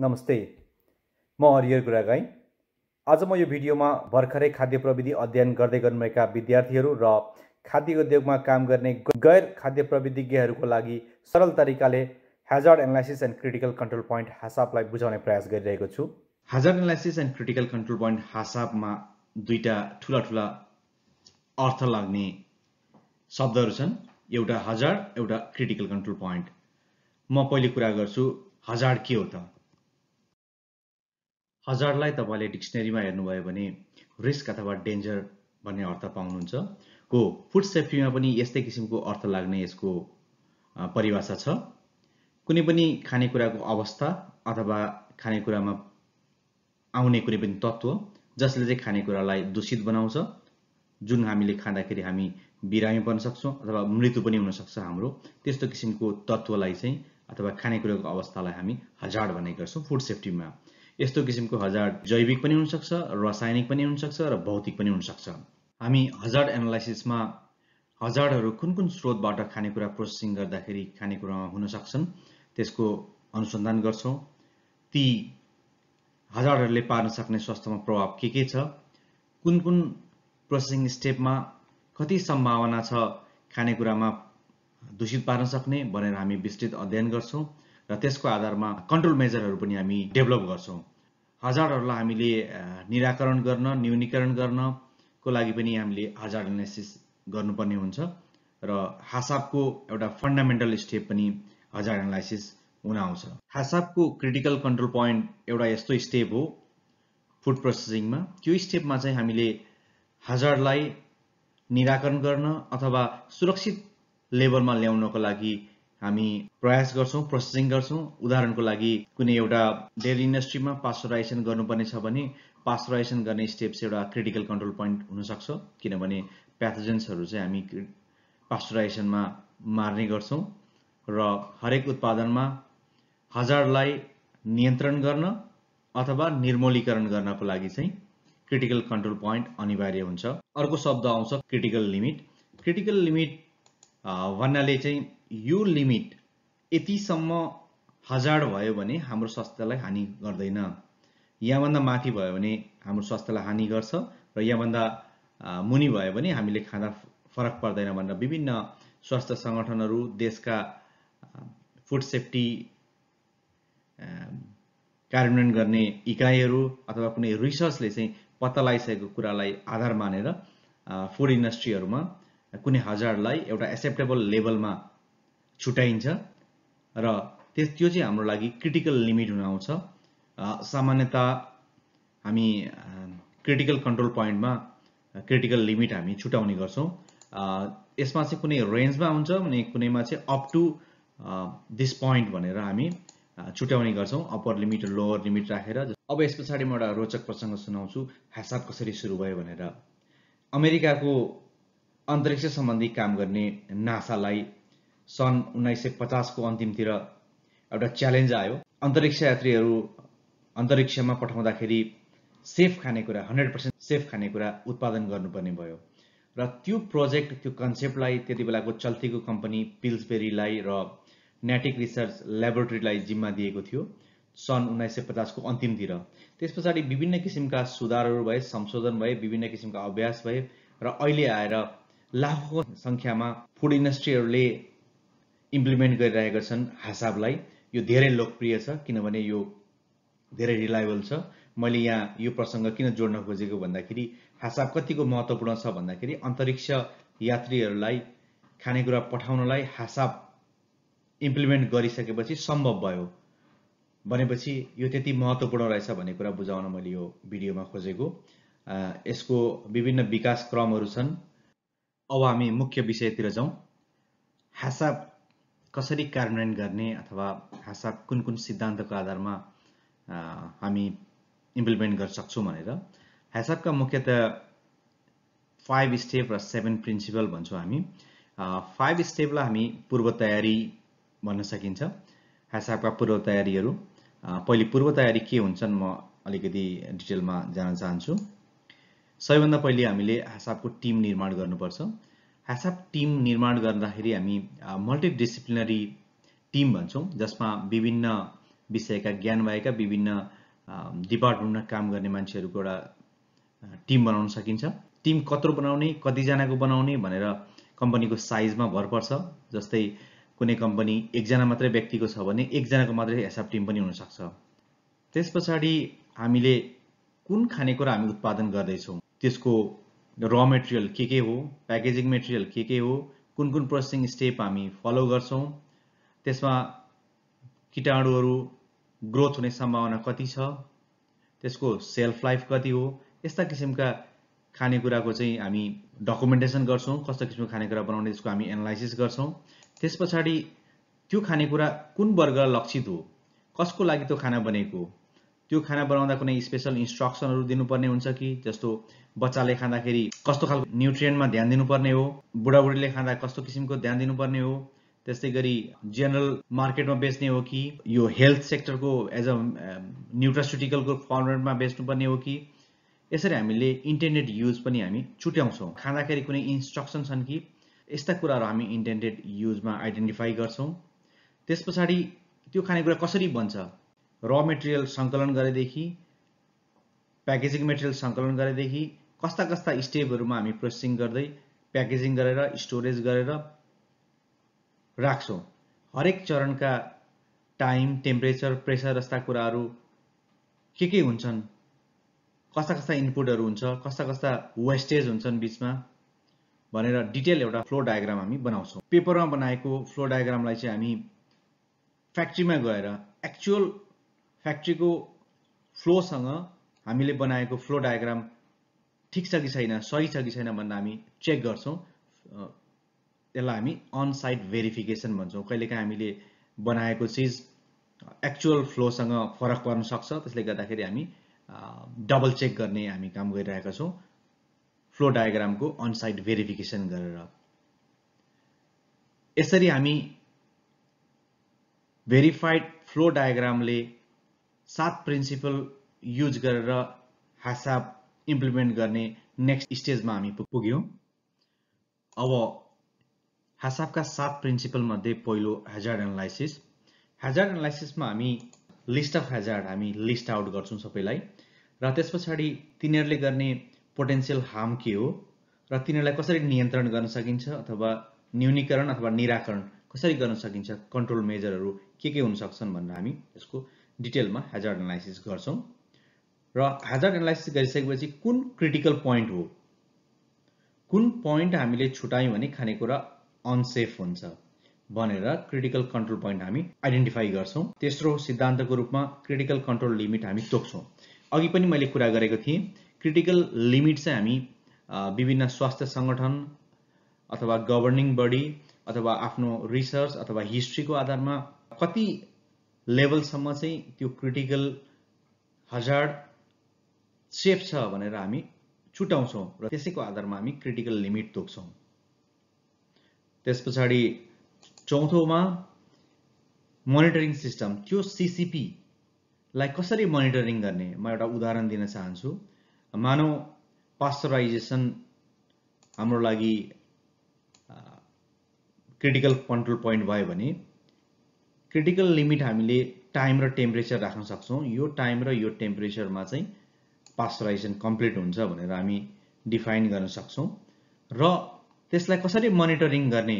नमस्ते म हरिहर गुरागाई आज म यो भिडियोमा भर्खरै खाद्य प्रविधि अध्ययन गर्दै गर्नुभएका विद्यार्थीहरू र खाद्य उद्योगमा काम गर्ने गैर खाद्य प्रविधिज्ञहरूको लागि सरल तरिकाले hazard analysis and critical control point हासापलाई बुझाउने प्रयास गरिरहेको छु hazard analysis and critical control point हासापमा दुईवटा ठुला ठुला अर्थ लाग्ने शब्दहरू छन् एउटा हजार एउटा क्रिटिकल कन्ट्रोल पोइन्ट म पहिले कुरा गर्छु हजार के हो त हजारलाई तपाईँले डिक्सनरीमा हेर्नुभयो भने रिस्क अथवा डेन्जर भन्ने अर्थ पाउनुहुन्छ को फुड सेफ्टीमा पनि यस्तै किसिमको अर्थ लाग्ने यसको परिभाषा छ कुनै पनि खानेकुराको अवस्था अथवा खानेकुरामा आउने कुनै पनि तत्त्व जसले चाहिँ खानेकुरालाई दूषित बनाउँछ जुन हामीले खाँदाखेरि हामी बिरामी पर्न सक्छौँ अथवा मृत्यु पनि हुनसक्छ हाम्रो त्यस्तो किसिमको तत्त्वलाई चाहिँ अथवा खानेकुराको अवस्थालाई हामी हजार भन्ने गर्छौँ फुड सेफ्टीमा यस्तो किसिमको हजार्ड जैविक पनि हुनसक्छ रासायनिक पनि हुनसक्छ र भौतिक पनि हुनसक्छ हामी हजार्ड एनालाइसिसमा हजार्डहरू कुन कुन स्रोतबाट खानेकुरा प्रोसेसिङ गर्दाखेरि खानेकुरामा हुन सक्छन् त्यसको अनुसन्धान गर्छौँ ती हजारहरूले पार्न सक्ने स्वास्थ्यमा प्रभाव के के छ कुन कुन प्रोसेसिङ स्टेपमा कति सम्भावना छ खानेकुरामा दूषित पार्न सक्ने भनेर हामी विस्तृत अध्ययन गर्छौँ र त्यसको आधारमा कन्ट्रोल मेजरहरू पनि हामी डेभलप गर्छौँ हजारहरूलाई हामीले निराकरण गर्न न्यूनीकरण गर्नको लागि पनि हामीले हजार एनालाइसिस गर्नुपर्ने हुन्छ र हासाबको एउटा फन्डामेन्टल स्टेप पनि हजार एनालाइसिस हुन आउँछ हासाबको क्रिटिकल कन्ट्रोल पोइन्ट एउटा यस्तो स्टेप हो फुड प्रोसेसिङमा त्यो स्टेपमा चाहिँ हामीले हजारलाई निराकरण गर्न अथवा सुरक्षित लेभलमा ल्याउनको लागि हामी प्रयास गर्छौँ प्रोसेसिङ गर्छौँ उदाहरणको लागि कुनै एउटा डेयरी इन्डस्ट्रीमा पास्चराइजेसन गर्नुपर्ने छ भने पास्चराइजेसन गर्ने स्टेप्स एउटा क्रिटिकल कन्ट्रोल पोइन्ट हुनसक्छ किनभने प्याथोजेन्सहरू चाहिँ हामी पास्चराइजेसनमा मार्ने गर्छौँ र हरेक उत्पादनमा हजारलाई नियन्त्रण गर्न अथवा निर्मूलीकरण गर्नको लागि चाहिँ क्रिटिकल कन्ट्रोल पोइन्ट अनिवार्य हुन्छ अर्को शब्द आउँछ क्रिटिकल लिमिट क्रिटिकल लिमिट भन्नाले चाहिँ यो लिमिट यतिसम्म हजार भयो भने हाम्रो स्वास्थ्यलाई हानि गर्दैन यहाँभन्दा माथि भयो भने हाम्रो स्वास्थ्यलाई हानि गर्छ र यहाँभन्दा मुनि भयो भने हामीले खाँदा फरक पर्दैन भनेर विभिन्न स्वास्थ्य सङ्गठनहरू देशका फुड सेफ्टी कार्यान्वयन गर्ने इकाइहरू अथवा कुनै रिसर्चले चाहिँ पत्ता लगाइसकेको कुरालाई आधार मानेर फुड इन्डस्ट्रीहरूमा कुनै हजारलाई एउटा एक्सेप्टेबल लेभलमा छुट्याइन्छ र त्यस त्यो चाहिँ हाम्रो लागि क्रिटिकल लिमिट हुन आउँछ सामान्यत हामी क्रिटिकल कन्ट्रोल पोइन्टमा क्रिटिकल लिमिट हामी छुट्याउने गर्छौँ यसमा चाहिँ कुनै रेन्जमा हुन्छ भने कुनैमा चाहिँ अप टु दिस पोइन्ट भनेर हामी छुट्याउने गर्छौँ अप्पर लिमिट र लोवर लिमिट राखेर अब यस पछाडि म एउटा रोचक प्रसङ्ग सुनाउँछु हेसाब कसरी सुरु भयो भनेर अमेरिकाको अन्तरिक्ष सम्बन्धी काम गर्ने नासालाई सन् उन्नाइस सय पचासको अन्तिमतिर एउटा च्यालेन्ज आयो अन्तरिक्ष यात्रीहरू अन्तरिक्षमा पठाउँदाखेरि सेफ खानेकुरा हन्ड्रेड पर्सेन्ट सेफ खानेकुरा उत्पादन गर्नुपर्ने भयो र त्यो प्रोजेक्ट त्यो कन्सेप्टलाई त्यति बेलाको चल्तीको कम्पनी पिल्सबेरीलाई र नेटिक रिसर्च ल्याबोरेटरीलाई जिम्मा दिएको थियो सन् उन्नाइस सय पचासको अन्तिमतिर त्यस पछाडि विभिन्न किसिमका सुधारहरू भए संशोधन भए विभिन्न किसिमका अभ्यास भए र अहिले आएर लाखौँ सङ्ख्यामा फुड इन्डस्ट्रीहरूले इम्प्लिमेन्ट गरिरहेका छन् हासाबलाई यो धेरै लोकप्रिय छ किनभने यो धेरै रिलायबल छ मैले यहाँ यो प्रसङ्ग किन जोड्न खोजेको भन्दाखेरि हासाब कतिको महत्त्वपूर्ण छ भन्दाखेरि अन्तरिक्ष यात्रीहरूलाई खानेकुरा पठाउनलाई हासाब इम्प्लिमेन्ट गरिसकेपछि सम्भव भयो भनेपछि यो त्यति महत्त्वपूर्ण रहेछ भन्ने कुरा बुझाउन मैले यो भिडियोमा खोजेको यसको विभिन्न विकास क्रमहरू छन् अब हामी मुख्य विषयतिर जाउँ हासाब कसरी कार्यान्वयन गर्ने अथवा भाषा कुन कुन सिद्धान्तको आधारमा हामी इम्प्लिमेन्ट गर्न सक्छौँ भनेर ह्यासपका मुख्यत फाइभ स्टेप र सेभेन प्रिन्सिपल भन्छौँ हामी फाइभ स्टेपलाई हामी पूर्व तयारी भन्न सकिन्छ ह्यासपका पूर्व तयारीहरू पहिले पूर्व तयारी के हुन्छन् म अलिकति डिटेलमा जान चाहन्छु सबैभन्दा पहिले हामीले ह्यासपको टिम निर्माण गर्नुपर्छ ह्यासप टिम निर्माण गर्दाखेरि हामी मल्टिडिसिप्लिनरी टिम भन्छौँ जसमा विभिन्न विषयका ज्ञान भएका विभिन्न डिपार्टमेन्टमा काम गर्ने मान्छेहरूको एउटा टिम बनाउन सकिन्छ टिम कत्रो बनाउने कतिजनाको बनाउने भनेर कम्पनीको साइजमा भर पर्छ जस्तै कुनै कम्पनी एकजना मात्रै व्यक्तिको छ भने एकजनाको मात्रै हेसाब टिम पनि हुनसक्छ त्यस पछाडि हामीले कुन खानेकुरा हामी उत्पादन गर्दैछौँ त्यसको र मेटेरियल के के हो प्याकेजिङ मेटेरियल के के हो कुन कुन प्रोसेसिङ स्टेप हामी फलो गर्छौँ त्यसमा किटाणुहरू ग्रोथ हुने सम्भावना कति छ त्यसको सेल्फ लाइफ कति हो यस्ता किसिमका खानेकुराको चाहिँ हामी डकुमेन्टेसन गर्छौँ कस्तो किसिमको खानेकुरा बनाउने त्यसको हामी एनालाइसिस गर्छौँ त्यस पछाडि त्यो खानेकुरा कुन वर्ग लक्षित हो कसको लागि त्यो खाना बनेको हो त्यो खाना बनाउँदा कुनै स्पेसल इन्स्ट्रक्सनहरू दिनुपर्ने हुन्छ कि जस्तो बच्चाले खाँदाखेरि कस्तो खालको न्युट्रियन्टमा ध्यान दिनुपर्ने हो बुढाबुढीले खाँदा कस्तो किसिमको ध्यान दिनुपर्ने हो त्यस्तै गरी जेनरल मार्केटमा बेच्ने हो कि यो हेल्थ सेक्टरको एज अ न्युट्रास्युटिकलको फर्मेटमा बेच्नुपर्ने हो कि यसरी हामीले इन्टरनेट युज पनि हामी छुट्याउँछौँ खाँदाखेरि कुनै इन्स्ट्रक्सन छन् कि यस्ता कुराहरू हामी इन्टरनेट युजमा आइडेन्टिफाई गर्छौँ त्यस पछाडि त्यो खानेकुरा कसरी बन्छ र मेटेरियल सङ्कलन गरेदेखि प्याकेजिङ मेटेरियल सङ्कलन गरेदेखि कस्ता कस्ता स्टेपहरूमा हामी प्रोसेसिङ गर्दै प्याकेजिङ गरेर स्टोरेज गरेर राख्छौँ हरेक चरणका टाइम टेम्परेचर प्रेसर जस्ता कुराहरू के के हुन्छन् कस्ता कस्ता इनपुटहरू हुन्छ कस्ता कस्ता वेस्टेज हुन्छन् बिचमा भनेर डिटेल एउटा फ्लो डायग्राम हामी बनाउँछौँ पेपरमा बनाएको फ्लो डायग्रामलाई चाहिँ हामी फ्याक्ट्रीमा गएर एक्चुअल फ्याक्ट्रीको फ्लोसँग हामीले बनाएको फ्लो डायग्राम ठिक छ कि छैन सही छ कि छैन भन्न हामी चेक गर्छौँ त्यसलाई हामी अन साइट भेरिफिकेसन भन्छौँ कहिलेकाहीँ हामीले बनाएको चिज एक्चुअल फ्लोसँग फरक पर्न सक्छ त्यसले गर्दाखेरि हामी डबल चेक गर्ने हामी काम गरिरहेका छौँ फ्लो डायग्रामको अन साइट भेरिफिकेसन गरेर यसरी हामी भेरिफाइड फ्लो डायग्रामले सात प्रिन्सिपल युज गरेर हासाब इम्प्लिमेन्ट गर्ने नेक्स्ट स्टेजमा हामी पुग्यौँ अब हासाबका सात प्रिन्सिपल मध्ये पहिलो हेजार्ड एनालाइसिस हेजार्ड एनालाइसिसमा हामी लिस्ट अफ हेजार्ड हामी लिस्ट आउट गर्छौँ सबैलाई र त्यस पछाडि तिनीहरूले गर्ने पोटेन्सियल हार्म के हो र तिनीहरूलाई कसरी नियन्त्रण गर्न सकिन्छ अथवा न्यूनीकरण अथवा निराकरण कसरी गर्न सकिन्छ कन्ट्रोल मेजरहरू के के हुन सक्छन् भनेर हामी यसको डिटेलमा ह्याजार्ड एनालाइसिस गर्छौँ र ह्याजार्ड एनालाइसिस गरिसकेपछि कुन क्रिटिकल पोइन्ट हो कुन पोइन्ट हामीले छुट्यायौँ भने खानेकुरा अनसेफ हुन्छ भनेर क्रिटिकल कन्ट्रोल पोइन्ट हामी आइडेन्टिफाई गर्छौँ तेस्रो सिद्धान्तको रूपमा क्रिटिकल कन्ट्रोल लिमिट हामी तोक्छौँ अघि पनि मैले कुरा गरेको थिएँ क्रिटिकल लिमिट चाहिँ हामी विभिन्न स्वास्थ्य सङ्गठन अथवा गभर्निङ बडी अथवा आफ्नो रिसर्च अथवा हिस्ट्रीको आधारमा कति लेभलसम्म चाहिँ त्यो क्रिटिकल हजार्ड सेफ छ भनेर हामी छुट्याउँछौँ र त्यसैको आधारमा हामी क्रिटिकल लिमिट तोक्छौँ त्यस पछाडि चौथोमा मोनिटरिङ सिस्टम त्यो सिसिपीलाई कसरी मोनिटरिङ गर्ने म एउटा उदाहरण दिन चाहन्छु मानव पास्चराइजेसन हाम्रो लागि क्रिटिकल कन्ट्रोल पोइन्ट भयो भने क्रिटिकल लिमिट हामीले टाइम र टेम्परेचर राख्न सक्छौँ यो टाइम र यो टेम्परेचरमा चाहिँ पास्चराइजेसन कम्प्लिट हुन्छ भनेर हामी डिफाइन गर्न सक्छौँ र त्यसलाई कसरी मोनिटरिङ गर्ने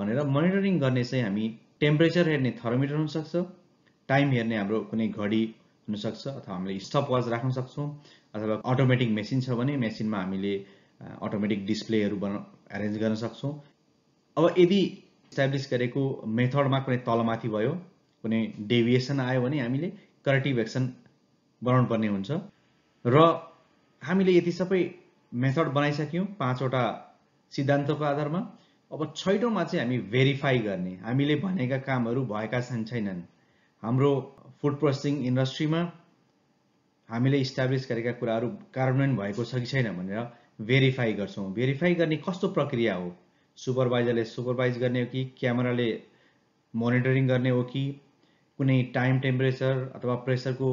भनेर मोनिटरिङ गर्ने चाहिँ हामी टेम्परेचर हेर्ने थर्मिटर हुनसक्छ टाइम हेर्ने हाम्रो कुनै घडी हुनसक्छ अथवा हामीले स्टप वाच राख्न सक्छौँ अथवा अटोमेटिक मेसिन छ भने मेसिनमा हामीले अटोमेटिक डिस्प्लेहरू बना एरेन्ज गर्न सक्छौँ अब यदि इस्टाब्लिस गरेको मेथडमा कुनै तलमाथि भयो कुनै डेभिएसन आयो भने हामीले करेक्टिभ एक्सन बनाउनु पर्ने हुन्छ र हामीले यति सबै मेथड बनाइसक्यौँ पाँचवटा सिद्धान्तको आधारमा अब छैटौँमा चाहिँ हामी भेरिफाई गर्ने हामीले भनेका कामहरू भएका छन् छैनन् हाम्रो फुड प्रोसेसिङ इन्डस्ट्रीमा हामीले इस्टाब्लिस गरेका कुराहरू कार्यान्वयन भएको छ कि छैन भनेर भेरिफाई गर्छौँ भेरिफाई गर्ने कस्तो प्रक्रिया हो सुपरभाइजरले सुपरभाइज गर्ने हो कि क्यामेराले मोनिटरिङ गर्ने हो कि कुनै टाइम टेम्परेचर अथवा प्रेसरको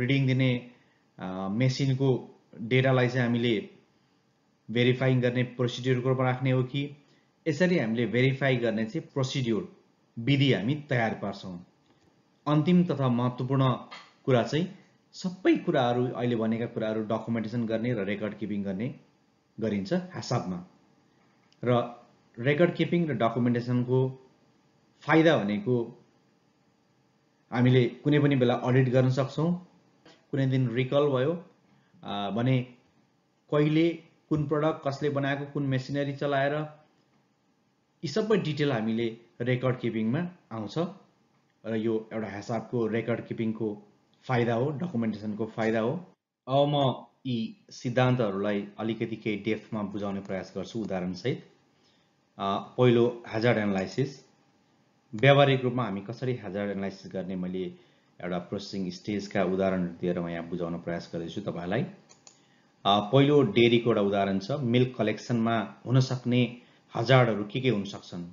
रिडिङ दिने मेसिनको डेटालाई चाहिँ हामीले भेरिफाइङ गर्ने प्रोसिड्युरको राख्ने हो कि यसरी हामीले भेरिफाई गर्ने चाहिँ प्रोसिड्युर विधि हामी तयार पार्छौँ अन्तिम तथा महत्त्वपूर्ण कुरा चाहिँ सबै कुराहरू अहिले भनेका कुराहरू डकुमेन्टेसन गर्ने र रेकर्ड किपिङ गर्ने गरिन्छ हासाबमा र रेकर्ड किपिङ र डकुमेन्टेसनको फाइदा भनेको हामीले कुनै पनि बेला अडिट गर्न सक्छौँ कुनै दिन रिकल भयो भने कहिले कुन प्रडक्ट कसले बनाएको कुन मेसिनरी चलाएर यी सबै डिटेल हामीले रेकर्ड किपिङमा आउँछ र यो एउटा हिसाबको रेकर्ड किपिङको फाइदा हो डकुमेन्टेसनको फाइदा हो अब म यी सिद्धान्तहरूलाई अलिकति केही डेफमा बुझाउने प्रयास गर्छु उदाहरणसहित पहिलो हाजार्ड एनालाइसिस व्यावहारिक रूपमा हामी कसरी हाजार्ड एनालाइसिस गर्ने मैले एउटा प्रोसेसिङ स्टेजका उदाहरणहरू दिएर म यहाँ बुझाउन प्रयास गर्दैछु तपाईँलाई पहिलो डेरीको एउटा उदाहरण छ मिल्क कलेक्सनमा हुनसक्ने हजारहरू के के हुनसक्छन्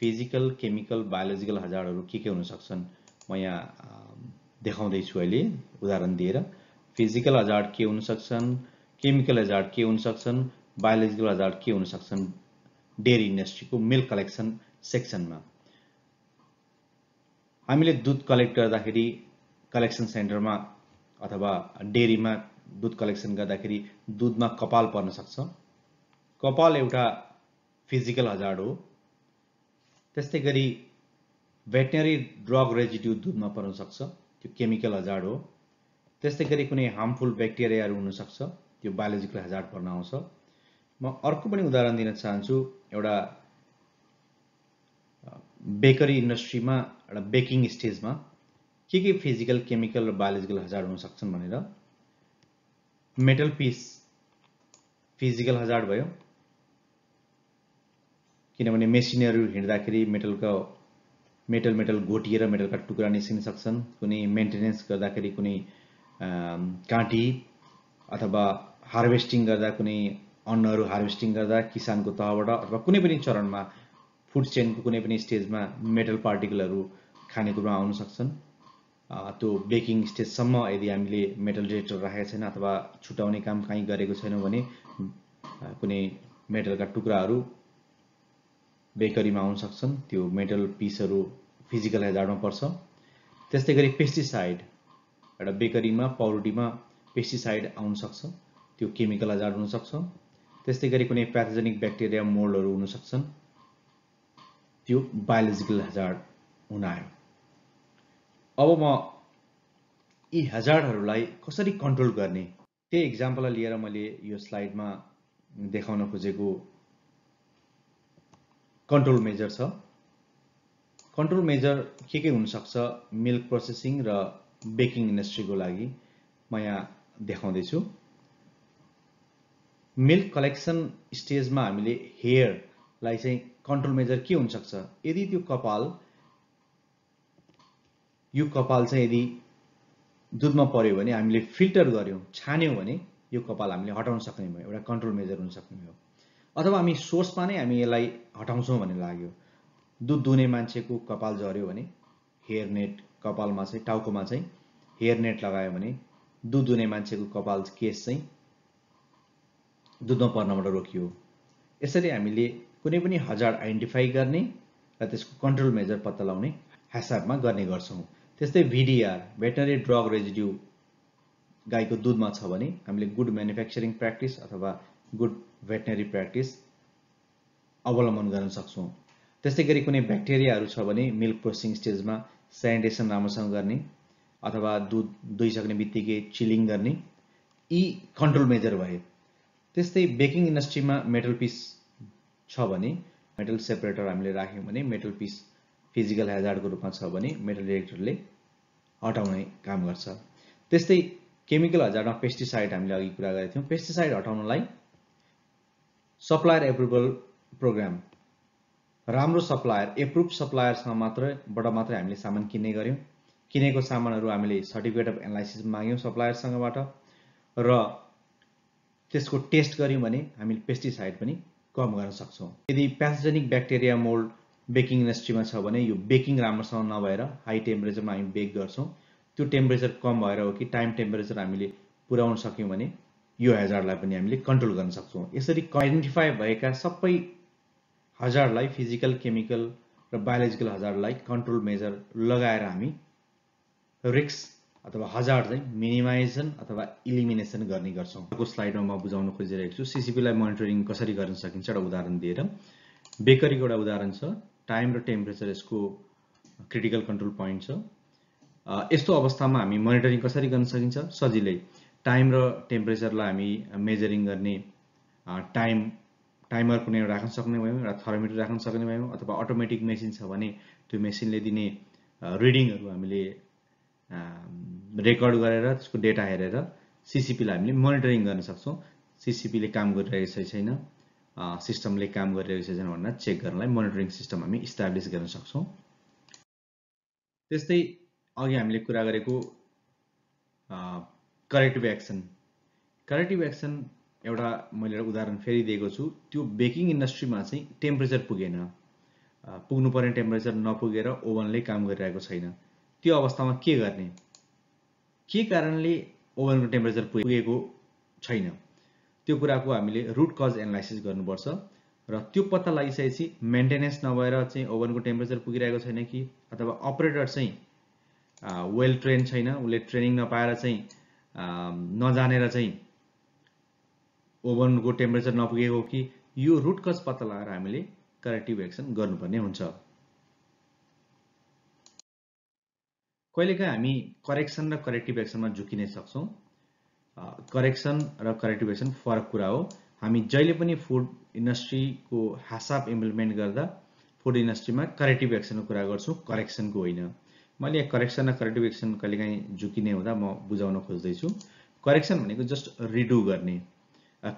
फिजिकल केमिकल बायोलोजिकल हजारहरू के के हुनसक्छन् म यहाँ देखाउँदैछु अहिले उदाहरण दिएर फिजिकल हजार के हुनसक्छन् केमिकल हजार के हुनसक्छन् बायोलोजिकल हजार के हुनसक्छन् डेरी इन्डस्ट्रीको मिल्क कलेक्सन सेक्सनमा हामीले दुध कलेक्ट गर्दाखेरि कलेक्सन सेन्टरमा अथवा डेरीमा दुध कलेक्सन गर्दाखेरि दुधमा कपाल पर्न सक्छ कपाल एउटा फिजिकल हजार्ड हो त्यस्तै गरी भेटनेरी ड्रग रेजिड्यु दुधमा पर्न सक्छ त्यो केमिकल हजार्ड हो त्यस्तै गरी कुनै हार्मफुल ब्याक्टेरियाहरू हुनसक्छ त्यो बायोलोजिकल हजार्ड पर्न आउँछ म अर्को पनि उदाहरण दिन चाहन्छु एउटा बेकरी इन्डस्ट्रीमा एउटा बेकिङ स्टेजमा के के फिजिकल केमिकल र बायोलोजिकल हजार्ड हुन सक्छन् भनेर मेटल पिस फिजिकल हजार्ड भयो किनभने मेसिनहरू हिँड्दाखेरि मेटलको मेटल मेटल घोटिएर मेटलका टुक्रा निस्किन सक्छन् कुनै मेन्टेनेन्स गर्दाखेरि कुनै काँटी अथवा हार्भेस्टिङ गर्दा कुनै अन्नहरू हार्भेस्टिङ गर्दा किसानको तहबाट अथवा कुनै पनि चरणमा फुड चेनको कुनै पनि स्टेजमा मेटल पार्टिकलहरू खानेकुरामा आउन सक्छन् त्यो बेकिङ स्टेजसम्म यदि हामीले मेटल डिटेक्टर राखेको छैन अथवा छुट्याउने काम काहीँ गरेको छैनौँ भने कुनै मेटलका टुक्राहरू बेकरीमा आउन सक्छन् त्यो मेटल पिसहरू फिजिकल हेजार्डमा पर्छ त्यस्तै गरी पेस्टिसाइड एउटा बेकरीमा पौरुटीमा पेस्टिसाइड आउनसक्छ त्यो केमिकल हजार हुनसक्छ त्यस्तै गरी कुनै प्याथोजेनिक ब्याक्टेरिया मोल्डहरू हुनसक्छन् त्यो बायोलोजिकल हजार्ड हुन आयो अब म यी हजार्डहरूलाई कसरी कन्ट्रोल गर्ने त्यही इक्जाम्पललाई लिएर मैले यो स्लाइडमा देखाउन खोजेको कन्ट्रोल मेजर छ कन्ट्रोल मेजर के के हुनसक्छ मिल्क प्रोसेसिङ र बेकिङ इन्डस्ट्रीको लागि म यहाँ देखाउँदैछु मिल्क कलेक्सन स्टेजमा हामीले हेयरलाई चाहिँ कन्ट्रोल मेजर के हुनसक्छ यदि त्यो कपाल यो कपाल चाहिँ यदि दुधमा पऱ्यो भने हामीले फिल्टर गऱ्यौँ छान्यौँ भने यो कपाल हामीले हटाउन सक्ने भयो एउटा कन्ट्रोल मेजर हुन सक्ने हो अथवा हामी सोर्समा नै हामी यसलाई हटाउँछौँ भन्ने लाग्यो दुध दुने मान्छेको कपाल झऱ्यो भने हेयर नेट कपालमा चाहिँ टाउकोमा चाहिँ हेयर नेट लगायो भने दुध दुने मान्छेको कपाल केस चाहिँ दुधमा पर्नबाट रोकियो यसरी हामीले कुनै पनि हजार आइडेन्टिफाई गर्ने र त्यसको कन्ट्रोल मेजर पत्ता लगाउने हिसाबमा गर्ने गर्छौँ त्यस्तै भिडिआर भेटनरी ड्रग रेजिड्यु गाईको दुधमा छ भने हामीले गुड म्यानुफ्याक्चरिङ प्र्याक्टिस अथवा गुड भेटनरी प्र्याक्टिस अवलम्बन गर्न सक्छौँ त्यस्तै गरी कुनै ब्याक्टेरियाहरू छ भने मिल्क प्रोसेसिङ स्टेजमा सेनिटेसन राम्रोसँग गर्ने अथवा दुध दुइसक्ने बित्तिकै चिलिङ गर्ने यी कन्ट्रोल मेजर भए त्यस्तै बेकिङ इन्डस्ट्रीमा मेटल पिस छ भने मेटल सेपरेटर हामीले राख्यौँ भने मेटल पिस फिजिकल हेजार्डको रूपमा छ भने मेटल डिरेक्टरले हटाउने काम गर्छ त्यस्तै केमिकल हजारमा पेस्टिसाइड हामीले अघि कुरा गरेका थियौँ पेस्टिसाइड हटाउनलाई सप्लायर एप्रुभल प्रोग्राम राम्रो सप्लायर एप्रुभ सप्लायरसँग मात्रबाट मात्रै हामीले सामान किन्ने गऱ्यौँ किनेको सामानहरू हामीले सर्टिफिकेट अफ एनालाइसिस माग्यौँ सप्लायरसँगबाट र त्यसको टेस्ट गऱ्यौँ भने हामीले पेस्टिसाइड पनि कम गर्न सक्छौँ यदि प्याथोजेनिक ब्याक्टेरिया मोल्ड बेकिङ इन्डस्ट्रीमा छ भने यो बेकिङ राम्रोसँग नभएर हाई टेम्परेचरमा हामी बेक गर्छौँ त्यो टेम्परेचर कम भएर हो कि टाइम टेम्परेचर हामीले पुऱ्याउन सक्यौँ भने यो हजारलाई पनि हामीले कन्ट्रोल गर्न सक्छौँ यसरी आइडेन्टिफाई भएका सबै हजारलाई फिजिकल केमिकल र बायोलोजिकल हजारलाई कन्ट्रोल मेजर लगाएर हामी रिक्स अथवा हजार चाहिँ मिनिमाइजेसन अथवा इलिमिनेसन गर्ने गर्छौँ अर्को स्लाइडमा म बुझाउन खोजिरहेको छु सिसिपीलाई मोनिटरिङ कसरी गर्न सकिन्छ एउटा उदाहरण दिएर बेकरीको एउटा उदाहरण छ टाइम र टेम्परेचर यसको क्रिटिकल कन्ट्रोल पोइन्ट छ यस्तो अवस्थामा हामी मोनिटरिङ कसरी गर्न सकिन्छ सजिलै टाइम र टेम्परेचरलाई हामी मेजरिङ गर्ने टाइम टाइमर कुनै राख्न सक्ने भयौँ एउटा थर्मिटर राख्न सक्ने भयौँ अथवा अटोमेटिक मेसिन छ भने त्यो मेसिनले दिने रिडिङहरू हामीले रेकर्ड गरेर त्यसको डेटा हेरेर सिसिपीलाई हामीले मोनिटरिङ गर्न सक्छौँ सिसिपीले काम गरिरहेको छैन सिस्टमले काम गरिरहेको छैन भनेर चेक गर्नलाई मोनिटरिङ सिस्टम हामी इस्टाब्लिस गर्न सक्छौँ त्यस्तै अघि हामीले कुरा गरेको करेक्टिभ एक्सन करेक्टिभ एक्सन एउटा मैले एउटा उदाहरण फेरि दिएको छु त्यो बेकिङ इन्डस्ट्रीमा चाहिँ टेम्परेचर पुगेन पुग्नुपर्ने टेम्परेचर नपुगेर ओभनले काम गरिरहेको छैन त्यो अवस्थामा के गर्ने के कारणले ओभनको टेम्परेचर पुगेको छैन त्यो कुराको हामीले रुट कज एनालाइसिस गर्नुपर्छ र त्यो पत्ता लागिसकेपछि मेन्टेनेन्स नभएर चाहिँ ओभनको टेम्परेचर पुगिरहेको छैन कि अथवा अपरेटर चाहिँ वेल ट्रेन छैन उसले ट्रेनिङ नपाएर चाहिँ नजानेर चाहिँ ओभनको टेम्परेचर नपुगेको कि यो रुट कज पत्ता लगाएर हामीले करेक्टिभ एक्सन गर्नुपर्ने हुन्छ कहिलेकाहीँ हामी करेक्सन र करेक्टिभ एक्सनमा झुकिनै सक्छौँ करेक्सन र करेक्टिभ एक्सन फरक कुरा हो हामी जहिले पनि फुड इन्डस्ट्रीको हासाब इम्प्लिमेन्ट गर्दा फुड इन्डस्ट्रीमा करेक्टिभ एक्सनको कुरा गर्छौँ करेक्सनको होइन मैले यहाँ करेक्सन र करेक्टिभ एक्सन कहिलेकाहीँ झुकिने हुँदा म बुझाउन खोज्दैछु करेक्सन भनेको जस्ट रिडु गर्ने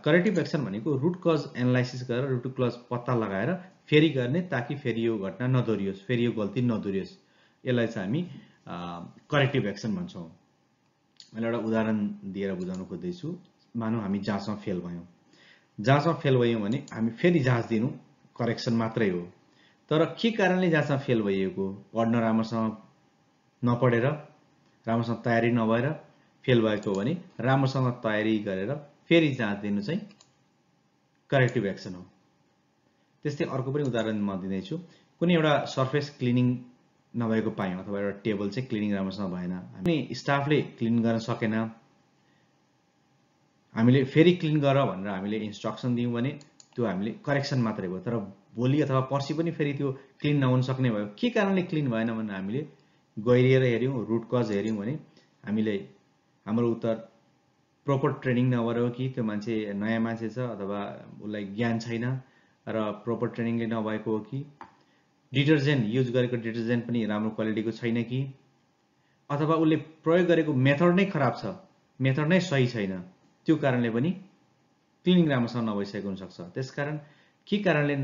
करेक्टिभ एक्सन भनेको रुट कज एनालाइसिस गरेर रुट क्लज पत्ता लगाएर फेरि गर्ने ताकि फेरि यो घटना नदोरियोस् फेरि यो गल्ती नदोरियोस् यसलाई चाहिँ हामी करेक्टिभ एक्सन भन्छौँ मैले एउटा उदाहरण दिएर बुझाउन खोज्दैछु मानौँ हामी जाँचमा फेल भयौँ जाँचमा फेल भयौँ भने हामी फेरि जाँच दिनु करेक्सन मात्रै हो तर के कारणले जाँचमा फेल भइएको पढ्न राम्रोसँग नपढेर राम्रोसँग तयारी नभएर फेल भएको हो भने राम्रोसँग तयारी गरेर फेरि जाँच दिनु चाहिँ करेक्टिभ एक्सन हो त्यस्तै अर्को पनि उदाहरण म दिँदैछु कुनै एउटा सर्फेस क्लिनिङ नभएको पायौँ अथवा एउटा टेबल चाहिँ क्लिनिङ राम्रोसँग भएन अनि स्टाफले क्लिन गर्न सकेन हामीले फेरि क्लिन गर भनेर हामीले इन्स्ट्रक्सन दियौँ भने त्यो हामीले करेक्सन मात्रै भयो तर भोलि अथवा पर्सि पनि फेरि त्यो क्लिन नहुन सक्ने भयो के कारणले क्लिन भएन भने हामीले गहिरिएर हेऱ्यौँ रुट कज हेऱ्यौँ भने हामीले हाम्रो उत्तर प्रपर ट्रेनिङ नभएर हो कि त्यो मान्छे नयाँ मान्छे छ अथवा उसलाई ज्ञान छैन र प्रपर ट्रेनिङले नभएको हो कि डिटर्जेन्ट युज गरेको डिटर्जेन्ट पनि राम्रो क्वालिटीको छैन कि अथवा उसले प्रयोग गरेको मेथड नै खराब छ मेथड नै सही छैन त्यो कारणले पनि क्लिनिङ राम्रोसँग नभइसकेको हुनसक्छ त्यसकारण के कारणले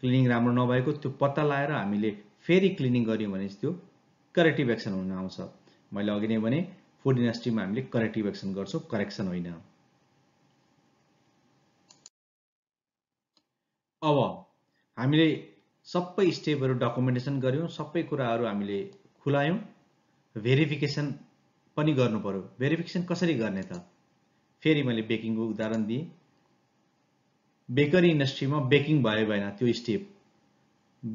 क्लिनिङ राम्रो नभएको त्यो पत्ता लगाएर हामीले फेरि क्लिनिङ गऱ्यौँ भने त्यो करेक्टिभ एक्सन हुन आउँछ मैले अघि नै भने फुड इन्डस्ट्रीमा हामीले करेक्टिभ एक्सन गर्छौँ करेक्सन होइन अब हामीले सबै स्टेपहरू डकुमेन्टेसन गऱ्यौँ सबै कुराहरू हामीले खुलायौँ भेरिफिकेसन पनि गर्नु पऱ्यो भेरिफिकेसन कसरी गर्ने त फेरि मैले बेकिङको उदाहरण दिएँ बेकरी इन्डस्ट्रीमा बेकिङ भयो भएन त्यो स्टेप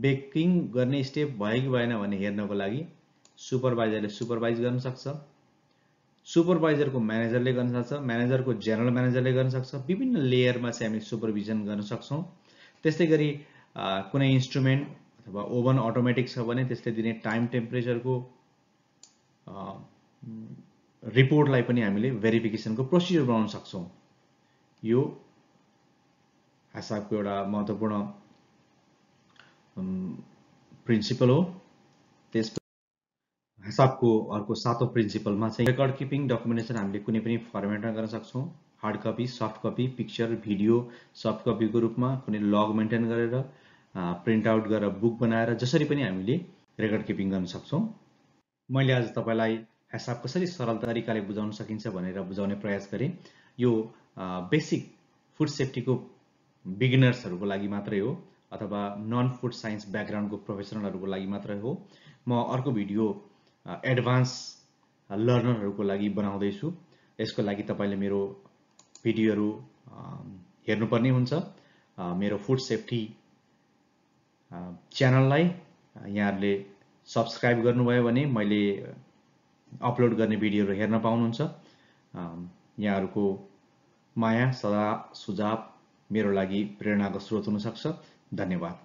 बेकिङ गर्ने स्टेप भयो कि भएन भने हेर्नको लागि सुपरभाइजरले सुपरभाइज गर्न सक्छ सुपरभाइजरको म्यानेजरले गर्न सक्छ म्यानेजरको जेनरल म्यानेजरले गर्न सक्छ विभिन्न लेयरमा चाहिँ हामी सुपरभिजन गर्न सक्छौँ त्यस्तै गरी कुनै इन्स्ट्रुमेन्ट अथवा ओभन अटोमेटिक छ भने त्यसले दिने टाइम टेम्परेचरको रिपोर्टलाई पनि हामीले भेरिफिकेसनको प्रोसिजर बनाउन सक्छौँ यो हासाबको एउटा महत्त्वपूर्ण प्रिन्सिपल हो त्यस हासाबको अर्को सातौँ प्रिन्सिपलमा चाहिँ रेकर्ड किपिङ डकुमेन्टेसन हामीले कुनै पनि फर्मेटमा गर्न सक्छौँ hard copy soft copy picture video soft कपीको रूपमा कुनै लग मेन्टेन गरेर प्रिन्ट आउट गरेर बुक बनाएर जसरी पनि हामीले रेकर्ड किपिङ गर्न सक्छौँ मैले आज तपाईँलाई हेसाब कसरी सरल तरिकाले बुझाउन सकिन्छ भनेर बुझाउने प्रयास गरेँ यो बेसिक फुड सेफ्टीको बिगिनर्सहरूको लागि मात्रै हो अथवा नन फुड साइन्स ब्याकग्राउन्डको प्रोफेसनलहरूको लागि मात्रै हो म अर्को भिडियो एडभान्स लर्नरहरूको लागि बनाउँदैछु यसको लागि तपाईँले मेरो भिडियोहरू हेर्नुपर्ने हुन्छ मेरो फुड सेफ्टी च्यानललाई यहाँहरूले सब्सक्राइब गर्नुभयो भने मैले अपलोड गर्ने भिडियोहरू हेर्न पाउनुहुन्छ यहाँहरूको माया सदा सुझाव मेरो लागि प्रेरणाको स्रोत हुनसक्छ धन्यवाद